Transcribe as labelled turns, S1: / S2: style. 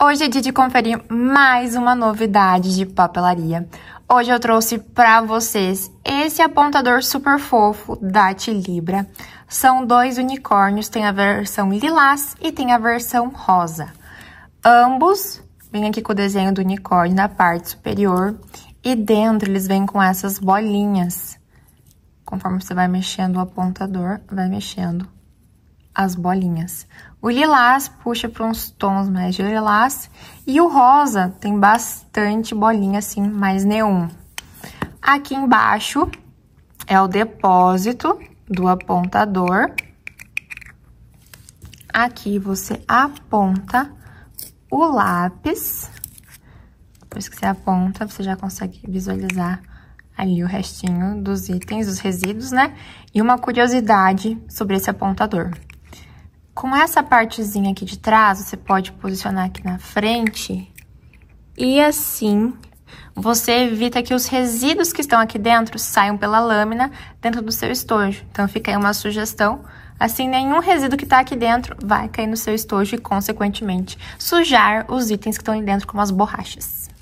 S1: Hoje é dia de conferir mais uma novidade de papelaria. Hoje eu trouxe para vocês esse apontador super fofo da Tilibra. São dois unicórnios, tem a versão lilás e tem a versão rosa. Ambos vêm aqui com o desenho do unicórnio na parte superior e dentro eles vêm com essas bolinhas. Conforme você vai mexendo o apontador, vai mexendo as bolinhas. O lilás puxa para uns tons mais de lilás e o rosa tem bastante bolinha assim, mais neon. Aqui embaixo é o depósito do apontador. Aqui você aponta o lápis. Depois que você aponta, você já consegue visualizar ali o restinho dos itens, dos resíduos, né? E uma curiosidade sobre esse apontador. Com essa partezinha aqui de trás, você pode posicionar aqui na frente. E assim, você evita que os resíduos que estão aqui dentro saiam pela lâmina dentro do seu estojo. Então, fica aí uma sugestão. Assim, nenhum resíduo que está aqui dentro vai cair no seu estojo e, consequentemente, sujar os itens que estão aí dentro, como as borrachas.